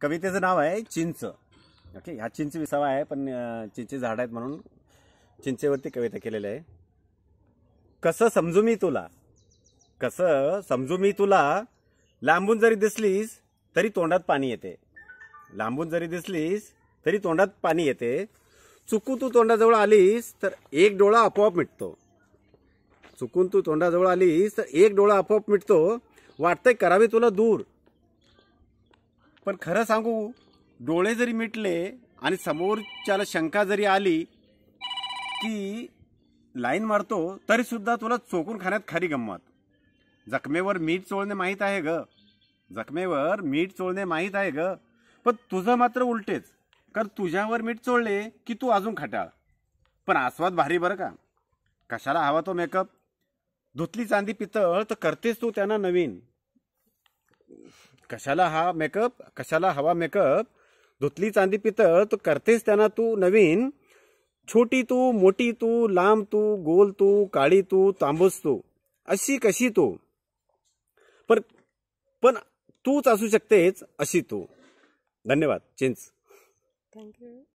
कवितेचं नाव आहे चिंच ओके हा चिंच विसावा आहे पण चिंचे झाड आहेत म्हणून चिंचेवरती कविता केलेली आहे कसं समजू मी तुला कसं समजू मी तुला लांबून जरी दिसलीस तरी तोंडात पाणी येते लांबून जरी दिसलीस तरी तोंडात पाणी येते चुकून तू तोंडाजवळ आलीस तर एक डोळा आपोआप मिटतो चुकून तू तोंडाजवळ आलीस तर एक डोळा आपोआप मिटतो वाटतंय करावे तुला दूर पण खरं सांगू डोळे जरी मिटले आणि समोरच्याला शंका जरी आली की लाईन मारतो तरीसुद्धा तुला चोकून खाण्यात खरी गंमत जखमेवर मीठ चोळणे माहीत आहे ग जखमेवर मीठ चोळणे माहीत आहे ग पण तुझं मात्र उलटेच कारण तुझ्यावर मीठ चोळले की तू अजून खटाळ पण आस्वाद भारी बरं का कशाला हवा तो मेकअप धुतली चांदी पितळ तर करतेस तू त्यांना नवीन कशाला हा मेकअप कशाला हवा मेकअप धुतली चांदी पितळ तू करतेस त्यांना तू नवीन छोटी तू मोठी तू लांब तू गोल तू काळी तू तांबूस तू अशी कशी तू पर पण तूच असू शकतेच अशी तू धन्यवाद चिंच थँक्यू